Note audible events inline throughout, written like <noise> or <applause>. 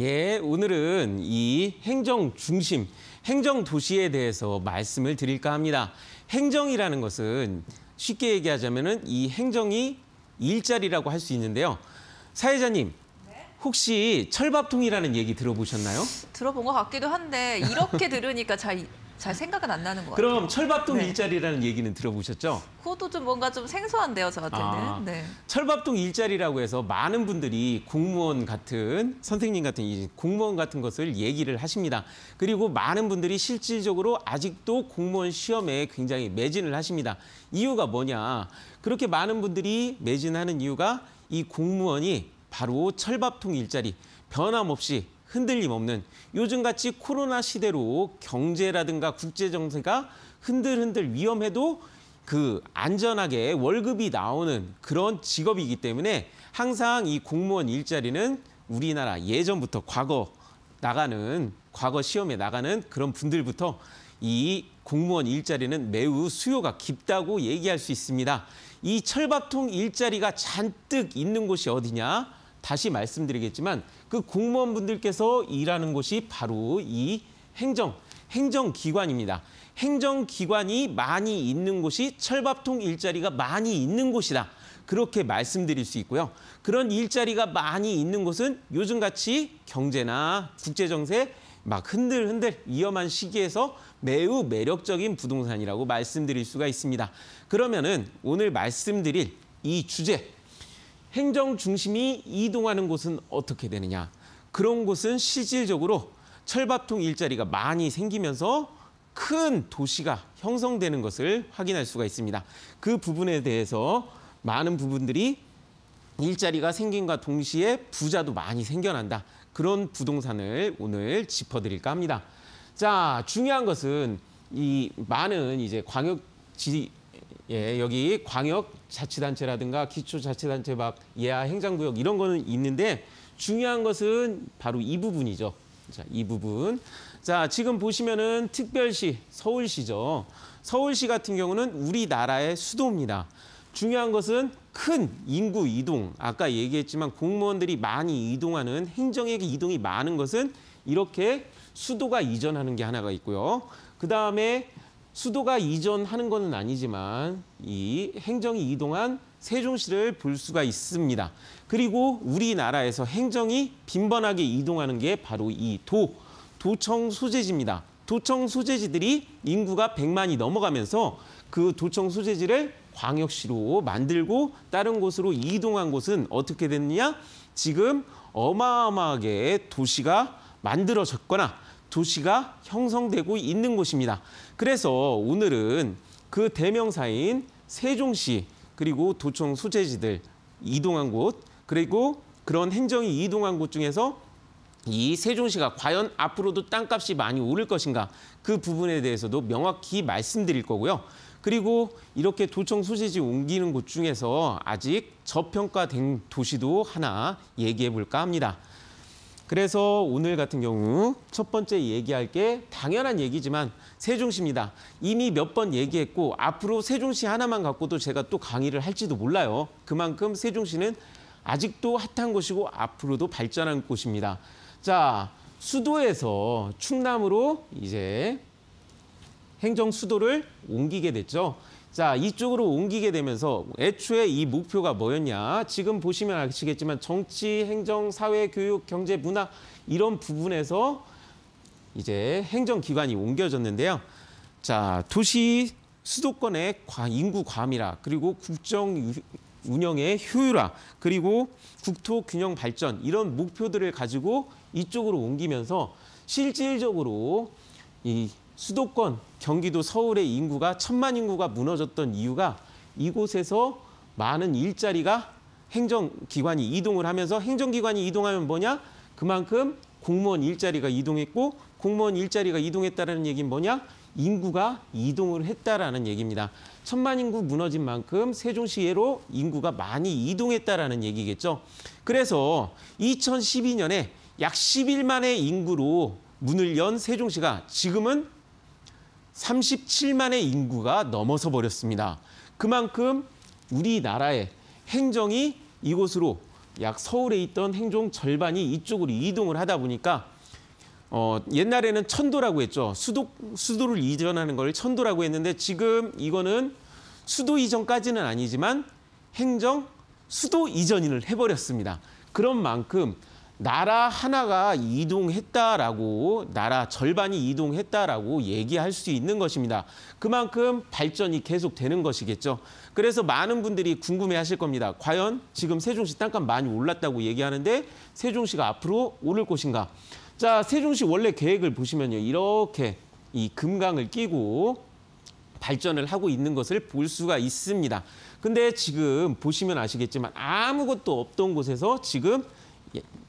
예, 오늘은 이 행정 중심, 행정 도시에 대해서 말씀을 드릴까 합니다. 행정이라는 것은 쉽게 얘기하자면 이 행정이 일자리라고 할 수 있는데요. 사회자님, 혹시 철밥통이라는 얘기 들어보셨나요? 들어본 것 같기도 한데 이렇게 들으니까 잘잘 생각은 안 나는 것 같아요. 그럼 철밥동 네. 일자리라는 얘기는 들어보셨죠? 그것도 좀 뭔가 좀 생소한데요, 저한테는. 아, 네. 철밥동 일자리라고 해서 많은 분들이 공무원 같은 선생님 같은 공무원 같은 것을 얘기를 하십니다. 그리고 많은 분들이 실질적으로 아직도 공무원 시험에 굉장히 매진을 하십니다. 이유가 뭐냐? 그렇게 많은 분들이 매진하는 이유가 이 공무원이 바로 철밥통 일자리 변함없이 흔들림 없는 요즘같이 코로나 시대로 경제라든가 국제 정세가 흔들흔들 위험해도 그 안전하게 월급이 나오는 그런 직업이기 때문에 항상 이 공무원 일자리는 우리나라 예전부터 과거 나가는 과거 시험에 나가는 그런 분들부터 이 공무원 일자리는 매우 수요가 깊다고 얘기할 수 있습니다. 이 철밥통 일자리가 잔뜩 있는 곳이 어디냐? 다시 말씀드리겠지만 그 공무원분들께서 일하는 곳이 바로 이 행정, 행정기관입니다. 행정기관이 많이 있는 곳이 철밥통 일자리가 많이 있는 곳이다. 그렇게 말씀드릴 수 있고요. 그런 일자리가 많이 있는 곳은 요즘같이 경제나 국제정세 막 흔들흔들 위험한 시기에서 매우 매력적인 부동산이라고 말씀드릴 수가 있습니다. 그러면은 오늘 말씀드릴 이 주제 행정 중심이 이동하는 곳은 어떻게 되느냐. 그런 곳은 실질적으로 철밥통 일자리가 많이 생기면서 큰 도시가 형성되는 것을 확인할 수가 있습니다. 그 부분에 대해서 많은 부분들이 일자리가 생긴과 동시에 부자도 많이 생겨난다. 그런 부동산을 오늘 짚어드릴까 합니다. 자, 중요한 것은 이 많은 이제 광역지 예, 여기 광역 자치단체라든가 기초자치단체 막 예하 행정구역 이런 거는 있는데 중요한 것은 바로 이 부분이죠. 자, 이 부분. 자, 지금 보시면은 특별시, 서울시죠. 서울시 같은 경우는 우리나라의 수도입니다. 중요한 것은 큰 인구 이동, 아까 얘기했지만 공무원들이 많이 이동하는 행정의 이동이 많은 것은 이렇게 수도가 이전하는 게 하나가 있고요. 그 다음에 수도가 이전하는 것은 아니지만 이 행정이 이동한 세종시를 볼 수가 있습니다. 그리고 우리나라에서 행정이 빈번하게 이동하는 게 바로 이 도, 도청 소재지입니다. 도청 소재지들이 인구가 100만이 넘어가면서 그 도청 소재지를 광역시로 만들고 다른 곳으로 이동한 곳은 어떻게 됐느냐? 지금 어마어마하게 도시가 만들어졌거나 도시가 형성되고 있는 곳입니다. 그래서 오늘은 그 대명사인 세종시 그리고 도청 소재지들 이동한 곳 그리고 그런 행정이 이동한 곳 중에서 이 세종시가 과연 앞으로도 땅값이 많이 오를 것인가 그 부분에 대해서도 명확히 말씀드릴 거고요. 그리고 이렇게 도청 소재지 옮기는 곳 중에서 아직 저평가된 도시도 하나 얘기해 볼까 합니다. 그래서 오늘 같은 경우 첫 번째 얘기할 게 당연한 얘기지만 세종시입니다. 이미 몇 번 얘기했고 앞으로 세종시 하나만 갖고도 제가 또 강의를 할지도 몰라요. 그만큼 세종시는 아직도 핫한 곳이고 앞으로도 발전한 곳입니다. 자, 수도에서 충남으로 이제 행정 수도를 옮기게 됐죠. 자, 이쪽으로 옮기게 되면서 애초에 이 목표가 뭐였냐. 지금 보시면 아시겠지만 정치, 행정, 사회, 교육, 경제, 문화 이런 부분에서 이제 행정기관이 옮겨졌는데요. 자, 도시 수도권의 인구 과밀화 그리고 국정 운영의 효율화 그리고 국토 균형 발전 이런 목표들을 가지고 이쪽으로 옮기면서 실질적으로 이 수도권 경기도 서울의 인구가 천만 인구가 무너졌던 이유가 이곳에서 많은 일자리가 행정기관이 이동을 하면서 행정기관이 이동하면 뭐냐? 그만큼 공무원 일자리가 이동했고 공무원 일자리가 이동했다는 얘기는 뭐냐? 인구가 이동을 했다라는 얘기입니다. 천만 인구 무너진 만큼 세종시에로 인구가 많이 이동했다라는 얘기겠죠. 그래서 2012년에 약 10일 만의 인구로 문을 연 세종시가 지금은 37만의 인구가 넘어서 버렸습니다. 그만큼 우리나라의 행정이 이곳으로 약 서울에 있던 행정 절반이 이쪽으로 이동을 하다 보니까 어, 옛날에는 천도라고 했죠. 수도, 수도를 이전하는 걸 천도라고 했는데 지금 이거는 수도 이전까지는 아니지만 행정 수도 이전을 해버렸습니다. 그런 만큼 나라 하나가 이동했다라고 나라 절반이 이동했다라고 얘기할 수 있는 것입니다. 그만큼 발전이 계속되는 것이겠죠. 그래서 많은 분들이 궁금해하실 겁니다. 과연 지금 세종시 땅값 많이 올랐다고 얘기하는데 세종시가 앞으로 오를 것인가? 자, 세종시 원래 계획을 보시면요. 이렇게 이 금강을 끼고 발전을 하고 있는 것을 볼 수가 있습니다. 근데 지금 보시면 아시겠지만 아무것도 없던 곳에서 지금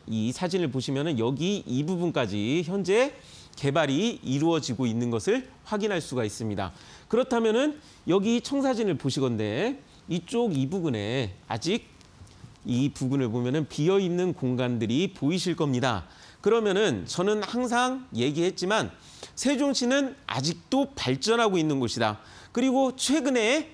이 사진을 보시면 여기 이 부분까지 현재 개발이 이루어지고 있는 것을 확인할 수가 있습니다. 그렇다면은 여기 청사진을 보시건데 이쪽 이 부분에 아직 이 부분을 보면은 비어 있는 공간들이 보이실 겁니다. 그러면은 저는 항상 얘기했지만 세종시는 아직도 발전하고 있는 곳이다. 그리고 최근에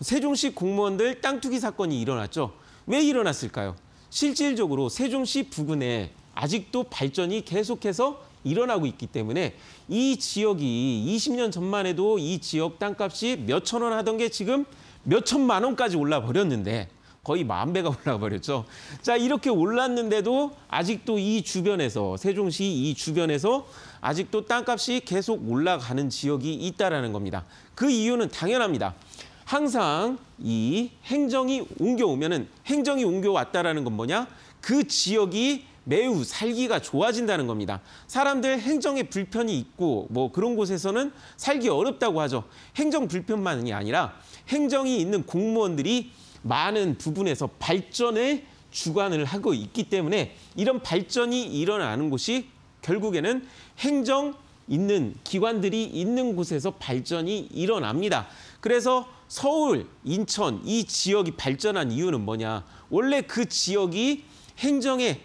세종시 공무원들 땅 투기 사건이 일어났죠. 왜 일어났을까요? 실질적으로 세종시 부근에 아직도 발전이 계속해서 일어나고 있기 때문에 이 지역이 20년 전만 해도 이 지역 땅값이 몇천 원 하던 게 지금 몇천만 원까지 올라 버렸는데 거의 만 배가 <laughs> 올라 버렸죠. 자, 이렇게 올랐는데도 아직도 이 주변에서 세종시 이 주변에서 아직도 땅값이 계속 올라가는 지역이 있다라는 겁니다. 그 이유는 당연합니다. 항상 이 행정이 옮겨오면은 행정이 옮겨왔다라는 건 뭐냐? 그 지역이 매우 살기가 좋아진다는 겁니다. 사람들 행정에 불편이 있고 뭐 그런 곳에서는 살기 어렵다고 하죠. 행정 불편만이 아니라 행정이 있는 공무원들이 많은 부분에서 발전에 주관을 하고 있기 때문에 이런 발전이 일어나는 곳이 결국에는 행정 있는 기관들이 있는 곳에서 발전이 일어납니다. 그래서 서울, 인천 이 지역이 발전한 이유는 뭐냐. 원래 그 지역이 행정의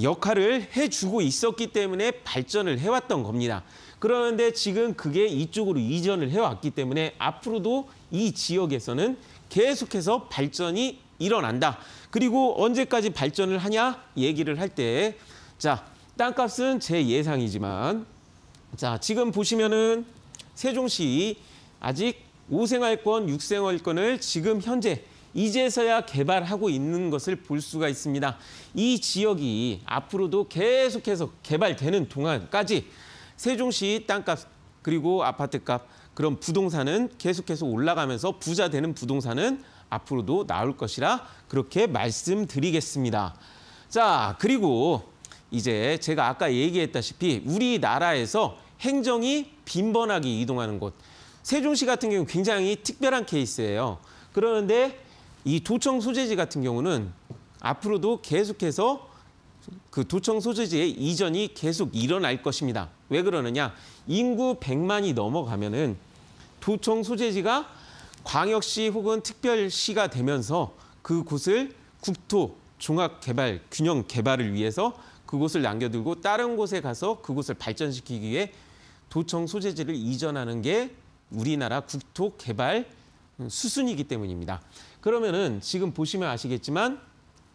역할을 해주고 있었기 때문에 발전을 해왔던 겁니다. 그런데 지금 그게 이쪽으로 이전을 해왔기 때문에 앞으로도 이 지역에서는 계속해서 발전이 일어난다. 그리고 언제까지 발전을 하냐 얘기를 할 때 자, 땅값은 제 예상이지만 자, 지금 보시면은 세종시 아직 5생활권, 6생활권을 지금 현재 이제서야 개발하고 있는 것을 볼 수가 있습니다. 이 지역이 앞으로도 계속해서 개발되는 동안까지 세종시 땅값 그리고 아파트값 그런 부동산은 계속해서 올라가면서 부자 되는 부동산은 앞으로도 나올 것이라 그렇게 말씀드리겠습니다. 자, 그리고 이제 제가 아까 얘기했다시피 우리나라에서 행정이 빈번하게 이동하는 곳 세종시 같은 경우 굉장히 특별한 케이스예요. 그러데이 도청 소재지 같은 경우는 앞으로도 계속해서 그 도청 소재지의 이전이 계속 일어날 것입니다. 왜 그러느냐? 인구 100만이 넘어가면은 도청 소재지가 광역시 혹은 특별시가 되면서 그곳을 국토 종합 개발 균형 개발을 위해서 그곳을 남겨두고 다른 곳에 가서 그곳을 발전시키기 위해 도청 소재지를 이전하는 게 우리나라 국토 개발 수순이기 때문입니다. 그러면은 지금 보시면 아시겠지만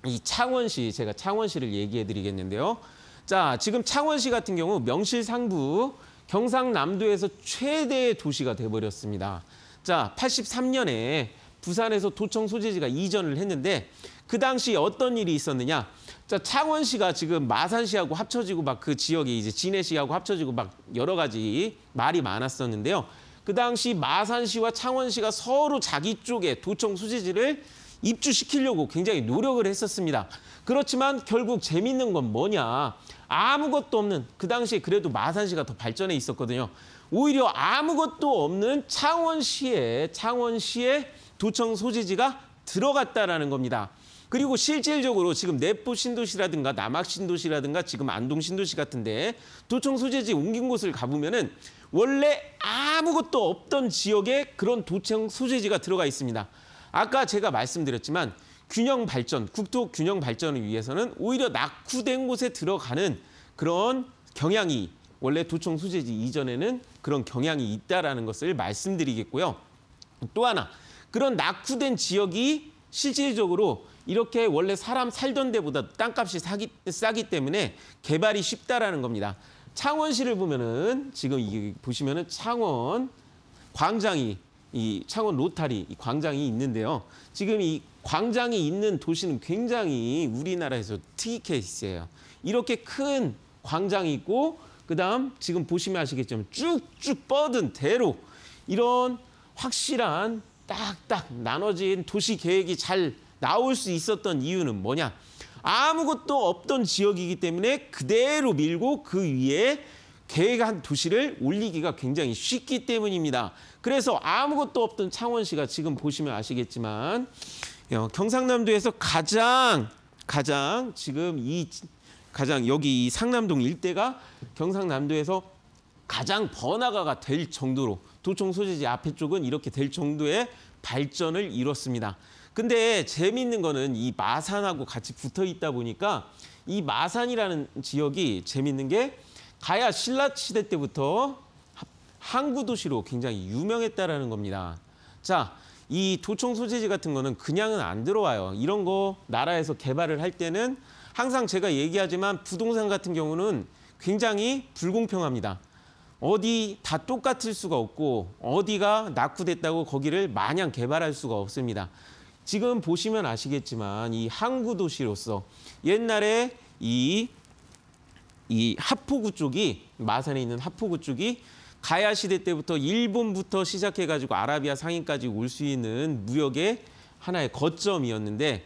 이 창원시 제가 창원시를 얘기해 드리겠는데요. 자, 지금 창원시 같은 경우 명실상부 경상남도에서 최대의 도시가 돼 버렸습니다. 자, 83년에 부산에서 도청 소재지가 이전을 했는데 그 당시 어떤 일이 있었느냐? 자, 창원시가 지금 마산시하고 합쳐지고 막 그 지역이 이제 진해시하고 합쳐지고 막 여러 가지 말이 많았었는데요. 그 당시 마산시와 창원시가 서로 자기 쪽에 도청 수지지를 입주시키려고 굉장히 노력을 했었습니다. 그렇지만 결국 재밌는 건 뭐냐. 아무것도 없는 그 당시에 그래도 마산시가 더 발전해 있었거든요. 오히려 아무것도 없는 창원시에 창원시에 도청 소지지가 들어갔다라는 겁니다. 그리고 실질적으로 지금 내포 신도시라든가 남학 신도시라든가 지금 안동 신도시 같은데 도청 소재지 옮긴 곳을 가보면은 원래 아무것도 없던 지역에 그런 도청 소재지가 들어가 있습니다. 아까 제가 말씀드렸지만 균형 발전, 국토 균형 발전을 위해서는 오히려 낙후된 곳에 들어가는 그런 경향이 원래 도청 소재지 이전에는 그런 경향이 있다라는 것을 말씀드리겠고요. 또 하나, 그런 낙후된 지역이 실질적으로 이렇게 원래 사람 살던 데보다 땅값이 사기, 싸기 때문에 개발이 쉽다라는 겁니다. 창원시를 보면은 지금 이 보시면은 창원 광장이 이 창원 로타리 이 광장이 있는데요. 지금 이 광장이 있는 도시는 굉장히 우리나라에서 특이 케이스예요. 이렇게 큰 광장이 있고 그다음 지금 보시면 아시겠지만 쭉쭉 뻗은 대로 이런 확실한 딱딱 나눠진 도시 계획이 잘 나올 수 있었던 이유는 뭐냐? 아무것도 없던 지역이기 때문에 그대로 밀고 그 위에 계획한 도시를 올리기가 굉장히 쉽기 때문입니다. 그래서 아무것도 없던 창원시가 지금 보시면 아시겠지만 어, 경상남도에서 가장 가장 지금 이 가장 여기 상남동 일대가 경상남도에서 가장 번화가가 될 정도로 도청 소재지 앞에 쪽은 이렇게 될 정도의 발전을 이뤘습니다. 근데 재미있는 거는 이 마산하고 같이 붙어 있다 보니까 이 마산이라는 지역이 재미있는 게 가야 신라 시대 때부터 항구 도시로 굉장히 유명했다라는 겁니다. 자, 이 도청 소재지 같은 거는 그냥은 안 들어와요. 이런 거 나라에서 개발을 할 때는 항상 제가 얘기하지만 부동산 같은 경우는 굉장히 불공평합니다. 어디 다 똑같을 수가 없고 어디가 낙후됐다고 거기를 마냥 개발할 수가 없습니다. 지금 보시면 아시겠지만 이 항구 도시로서 옛날에 이, 이 하포구 쪽이 마산에 있는 하포구 쪽이 가야 시대 때부터 일본부터 시작해가지고 아라비아 상인까지 올 수 있는 무역의 하나의 거점이었는데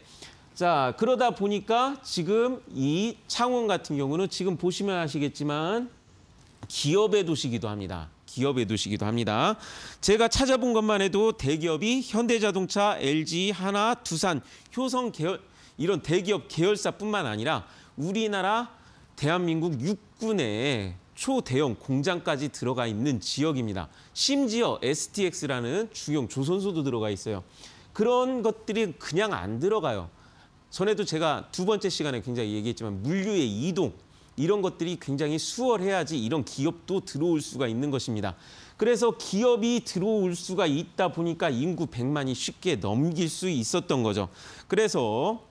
자 그러다 보니까 지금 이 창원 같은 경우는 지금 보시면 아시겠지만 기업의 도시기도 합니다. 기업에 도시기도 합니다. 제가 찾아본 것만 해도 대기업이 현대자동차, LG, 하나, 두산, 효성 계열 이런 대기업 계열사뿐만 아니라 우리나라 대한민국 육군의 초대형 공장까지 들어가 있는 지역입니다. 심지어 STX라는 주형 조선소도 들어가 있어요. 그런 것들이 그냥 안 들어가요. 전에도 제가 두 번째 시간에 굉장히 얘기했지만 물류의 이동, 이런 것들이 굉장히 수월해야지 이런 기업도 들어올 수가 있는 것입니다. 그래서 기업이 들어올 수가 있다 보니까 인구 100만이 쉽게 넘길 수 있었던 거죠. 그래서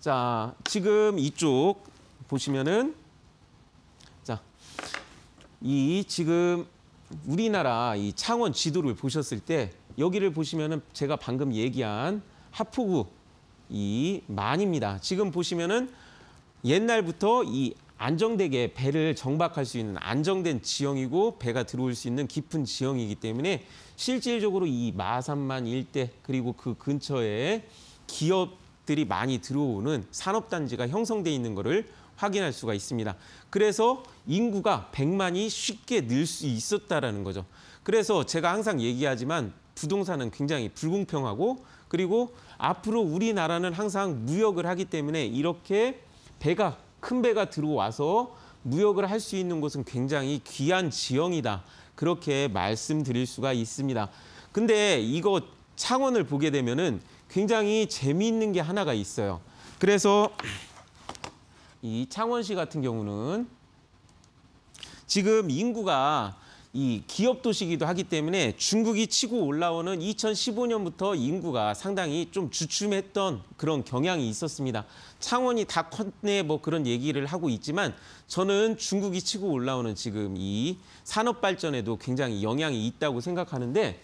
자, 지금 이쪽 보시면은 자, 이 지금 우리나라 이 창원 지도를 보셨을 때 여기를 보시면은 제가 방금 얘기한 하포구 이 만입니다. 지금 보시면은 옛날부터 이 안정되게 배를 정박할 수 있는 안정된 지형이고 배가 들어올 수 있는 깊은 지형이기 때문에 실질적으로 이 마산만 일대 그리고 그 근처에 기업들이 많이 들어오는 산업단지가 형성돼 있는 것을 확인할 수가 있습니다. 그래서 인구가 100만이 쉽게 늘 수 있었다라는 거죠. 그래서 제가 항상 얘기하지만 부동산은 굉장히 불공평하고 그리고 앞으로 우리나라는 항상 무역을 하기 때문에 이렇게 배가 큰 배가 들어와서 무역을 할 수 있는 곳은 굉장히 귀한 지형이다. 그렇게 말씀드릴 수가 있습니다. 근데 이거 창원을 보게 되면은 굉장히 재미있는 게 하나가 있어요. 그래서 이 창원시 같은 경우는 지금 인구가 이 기업 도시기도 이 하기 때문에 중국이 치고 올라오는 2015년부터 인구가 상당히 좀 주춤했던 그런 경향이 있었습니다. 창원이 다 컸네 뭐 그런 얘기를 하고 있지만 저는 중국이 치고 올라오는 지금 이 산업 발전에도 굉장히 영향이 있다고 생각하는데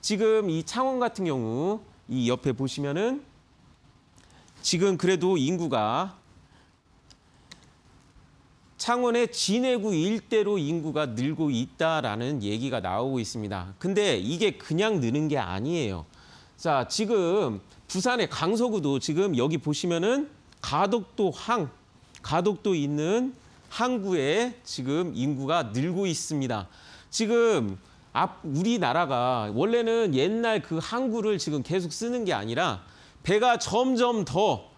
지금 이 창원 같은 경우 이 옆에 보시면은 지금 그래도 인구가 창원의 진해구 일대로 인구가 늘고 있다라는 얘기가 나오고 있습니다. 근데 이게 그냥 느는 게 아니에요. 자, 지금 부산의 강서구도 지금 여기 보시면은 가덕도 항, 가덕도 있는 항구에 지금 인구가 늘고 있습니다. 지금 앞 우리나라가 원래는 옛날 그 항구를 지금 계속 쓰는 게 아니라 배가 점점 더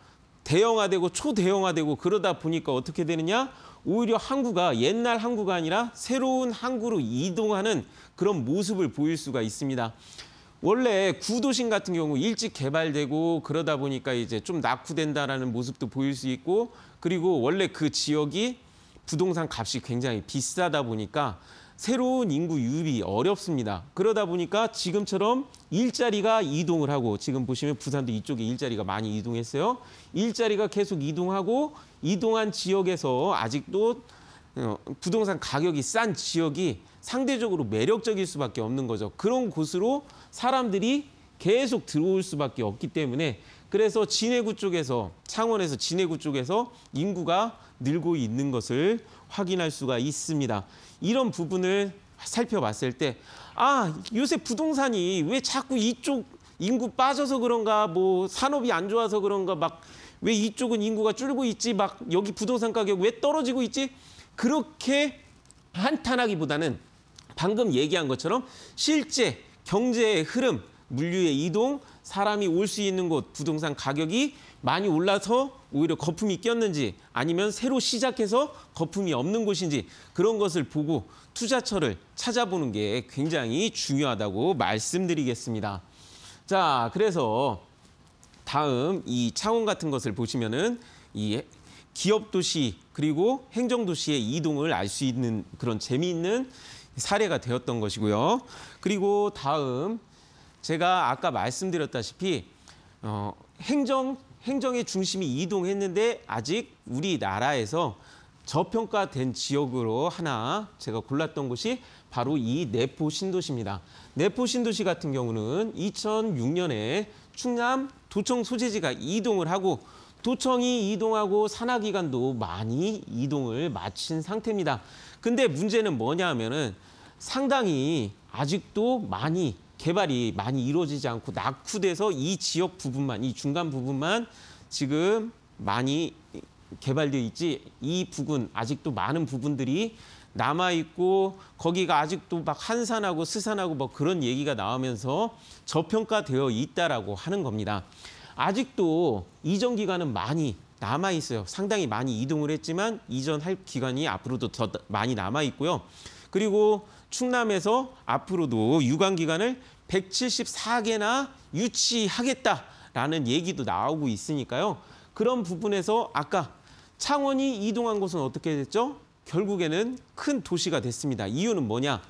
대형화되고 초대형화되고 그러다 보니까 어떻게 되느냐? 오히려 항구가 옛날 항구가 아니라 새로운 항구로 이동하는 그런 모습을 보일 수가 있습니다. 원래 구도심 같은 경우 일찍 개발되고 그러다 보니까 이제 좀 낙후된다라는 모습도 보일 수 있고 그리고 원래 그 지역이 부동산 값이 굉장히 비싸다 보니까 새로운 인구 유입이 어렵습니다. 그러다 보니까 지금처럼 일자리가 이동을 하고 지금 보시면 부산도 이쪽에 일자리가 많이 이동했어요. 일자리가 계속 이동하고 이동한 지역에서 아직도 어, 부동산 가격이 싼 지역이 상대적으로 매력적일 수밖에 없는 거죠. 그런 곳으로 사람들이 계속 들어올 수밖에 없기 때문에 그래서 진해구 쪽에서 창원에서 진해구 쪽에서 인구가 늘고 있는 것을 확인할 수가 있습니다. 이런 부분을 살펴봤을 때 아, 요새 부동산이 왜 자꾸 이쪽 인구 빠져서 그런가 뭐 산업이 안 좋아서 그런가 막 왜 이쪽은 인구가 줄고 있지 막 여기 부동산 가격 왜 떨어지고 있지 그렇게 한탄하기보다는 방금 얘기한 것처럼 실제 경제의 흐름, 물류의 이동, 사람이 올 수 있는 곳 부동산 가격이 많이 올라서 오히려 거품이 꼈는지 아니면 새로 시작해서 거품이 없는 곳인지 그런 것을 보고 투자처를 찾아보는 게 굉장히 중요하다고 말씀드리겠습니다. 자, 그래서 다음 이 창원 같은 것을 보시면은 이 기업 도시 그리고 행정 도시의 이동을 알 수 있는 그런 재미있는 사례가 되었던 것이고요. 그리고 다음 제가 아까 말씀드렸다시피 어, 행정 행정의 중심이 이동했는데 아직 우리나라에서 저평가된 지역으로 하나 제가 골랐던 곳이 바로 이 내포 신도시입니다. 내포 신도시 같은 경우는 2006년에 충남 도청 소재지가 이동을 하고 도청이 이동하고 산하기관도 많이 이동을 마친 상태입니다. 근데 문제는 뭐냐 하면은 상당히 아직도 많이 개발이 많이 이루어지지 않고 낙후돼서 이 지역 부분만, 이 중간 부분만 지금 많이 개발되어 있지 이 부근 아직도 많은 부분들이 남아 있고 거기가 아직도 막 한산하고 스산하고 뭐 그런 얘기가 나오면서 저평가되어 있다라고 하는 겁니다. 아직도 이전 기간은 많이 남아 있어요. 상당히 많이 이동을 했지만 이전할 기간이 앞으로도 더 많이 남아 있고요. 그리고 충남에서 앞으로도 유관 기관을 174개나 유치하겠다라는 얘기도 나오고 있으니까요. 그런 부분에서 아까 창원이 이동한 곳은 어떻게 됐죠? 결국에는 큰 도시가 됐습니다. 이유는 뭐냐?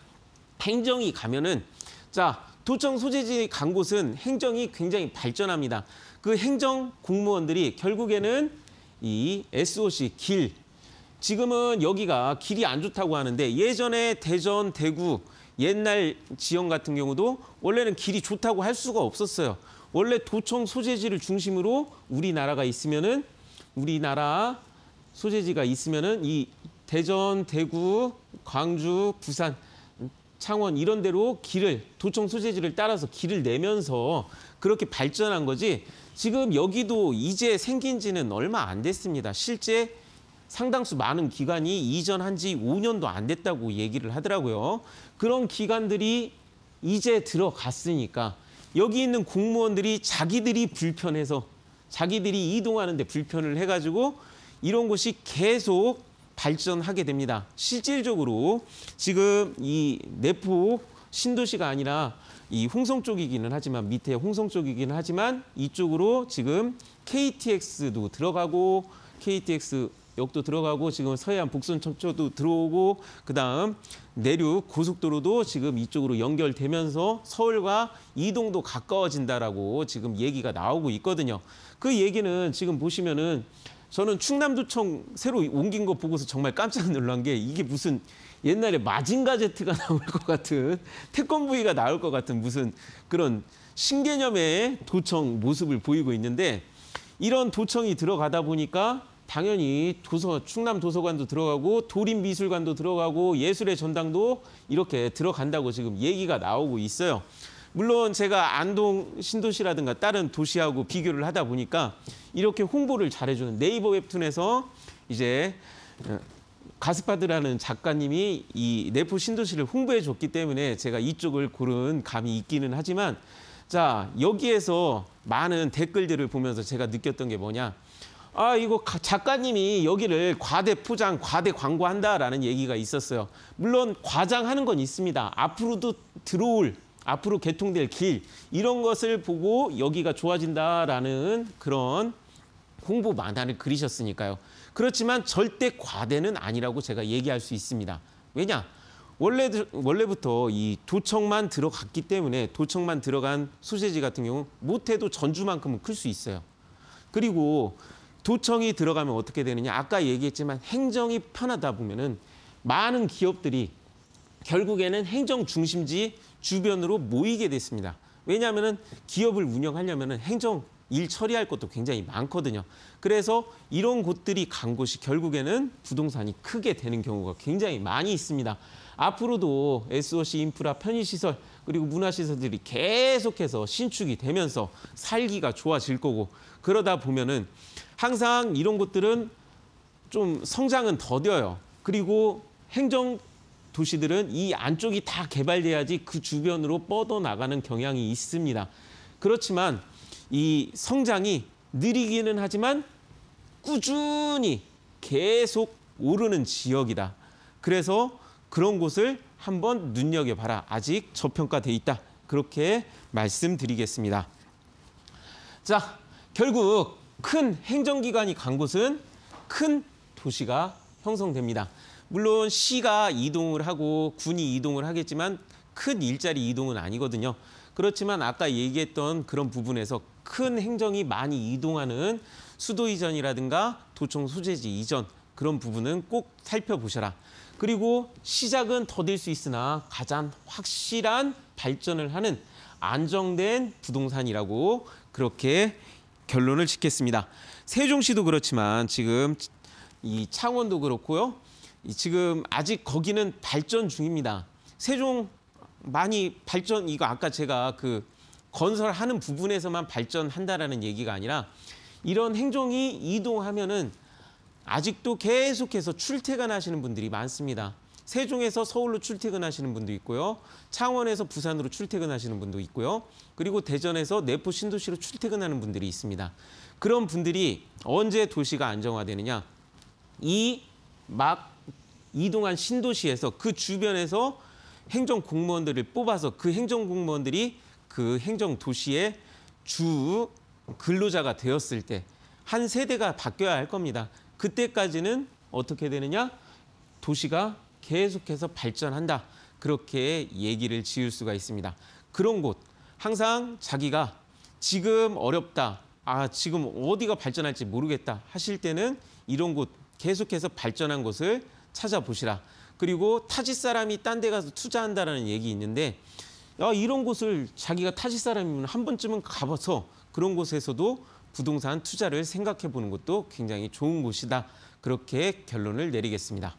행정이 가면은 자 도청 소재지 간 곳은 행정이 굉장히 발전합니다. 그 행정 공무원들이 결국에는 이 SOC 길 지금은 여기가 길이 안 좋다고 하는데 예전에 대전, 대구 옛날 지형 같은 경우도 원래는 길이 좋다고 할 수가 없었어요. 원래 도청 소재지를 중심으로 우리나라가 있으면은 우리나라 소재지가 있으면은 이 대전, 대구, 광주, 부산, 창원 이런 데로 길을 도청 소재지를 따라서 길을 내면서 그렇게 발전한 거지 지금 여기도 이제 생긴 지는 얼마 안 됐습니다. 실제 상당수 많은 기관이 이전한 지 5년도 안 됐다고 얘기를 하더라고요. 그런 기관들이 이제 들어갔으니까 여기 있는 공무원들이 자기들이 불편해서 자기들이 이동하는데 불편을 해가지고 이런 곳이 계속 발전하게 됩니다. 실질적으로 지금 이 내포 신도시가 아니라 이 홍성 쪽이기는 하지만 밑에 홍성 쪽이기는 하지만 이쪽으로 지금 KTX도 들어가고 KTX 역도 들어가고 지금 서해안 북순 첩초도 들어오고 그다음 내륙 고속도로도 지금 이쪽으로 연결되면서 서울과 이동도 가까워진다라고 지금 얘기가 나오고 있거든요. 그 얘기는 지금 보시면은 저는 충남도청 새로 옮긴 거 보고서 정말 깜짝 놀란 게 이게 무슨 옛날에 마징가 제트가 <laughs> 나올 것 같은 태권부위가 나올 것 같은 무슨 그런 신개념의 도청 모습을 보이고 있는데 이런 도청이 들어가다 보니까 당연히 도서 충남 도서관도 들어가고 도림 미술관도 들어가고 예술의 전당도 이렇게 들어간다고 지금 얘기가 나오고 있어요. 물론 제가 안동 신도시라든가 다른 도시하고 비교를 하다 보니까 이렇게 홍보를 잘해주는 네이버 웹툰에서 이제 어, 가스파드라는 작가님이 이 내포 신도시를 홍보해줬기 때문에 제가 이쪽을 고른 감이 있기는 하지만 자 여기에서 많은 댓글들을 보면서 제가 느꼈던 게 뭐냐 아 이거 작가님이 여기를 과대 포장, 과대 광고한다라는 얘기가 있었어요. 물론 과장하는 건 있습니다. 앞으로도 들어올 앞으로 개통될 길 이런 것을 보고 여기가 좋아진다라는 그런 홍보 만화를 그리셨으니까요. 그렇지만 절대 과대는 아니라고 제가 얘기할 수 있습니다. 왜냐? 원래, 원래부터 이 도청만 들어갔기 때문에 도청만 들어간 소세지 같은 경우 못해도 전주만큼은 클 수 있어요. 그리고 도청이 들어가면 어떻게 되느냐. 아까 얘기했지만 행정이 편하다 보면은 많은 기업들이 결국에는 행정 중심지 주변으로 모이게 됐습니다. 왜냐하면은 기업을 운영하려면은 행정 일 처리할 것도 굉장히 많거든요. 그래서 이런 곳들이 간 곳이 결국에는 부동산이 크게 되는 경우가 굉장히 많이 있습니다. 앞으로도 SOC 인프라 편의시설 그리고 문화시설들이 계속해서 신축이 되면서 살기가 좋아질 거고 그러다 보면은 항상 이런 곳들은좀 성장은 더뎌요. 그리고 행정 도시들은 이 안쪽이 다 개발돼야지 그 주변으로 뻗어나가는 경향이 있습니다. 그렇지만 이 성장이 느리기는 하지만 꾸준히 계속 오르는 지역이다. 그래서 그런 곳을 한번 눈여겨봐라. 아직 저평가돼 있다. 그렇게 말씀드리겠습니다. 자, 결국 큰 행정기관이 간 곳은 큰 도시가 형성됩니다. 물론 시가 이동을 하고 군이 이동을 하겠지만 큰 일자리 이동은 아니거든요. 그렇지만 아까 얘기했던 그런 부분에서 큰 행정이 많이 이동하는 수도 이전이라든가 도청 소재지 이전 그런 부분은 꼭 살펴보셔라. 그리고 시작은 더딜 수 있으나 가장 확실한 발전을 하는 안정된 부동산이라고 그렇게 결론을 짓겠습니다. 세종시도 그렇지만 지금 이 창원도 그렇고요. 지금 아직 거기는 발전 중입니다. 세종 많이 발전 이거 아까 제가 그 건설하는 부분에서만 발전한다라는 얘기가 아니라 이런 행정이 이동하면은 아직도 계속해서 출퇴근하시는 분들이 많습니다. 세종에서 서울로 출퇴근하시는 분도 있고요. 창원에서 부산으로 출퇴근하시는 분도 있고요. 그리고 대전에서 내포 신도시로 출퇴근하는 분들이 있습니다. 그런 분들이 언제 도시가 안정화되느냐? 이 막 이동한 신도시에서 그 주변에서 행정 공무원들을 뽑아서 그 행정 공무원들이 그 행정 도시의 주 근로자가 되었을 때 한 세대가 바뀌어야 할 겁니다. 그때까지는 어떻게 되느냐? 도시가 계속해서 발전한다. 그렇게 얘기를 지을 수가 있습니다. 그런 곳, 항상 자기가 지금 어렵다, 아, 지금 어디가 발전할지 모르겠다 하실 때는 이런 곳, 계속해서 발전한 곳을 찾아보시라. 그리고 타지 사람이 딴 데 가서 투자한다라는 얘기 있는데 야, 아, 이런 곳을 자기가 타지 사람이면 한 번쯤은 가봐서 그런 곳에서도 부동산 투자를 생각해 보는 것도 굉장히 좋은 곳이다. 그렇게 결론을 내리겠습니다.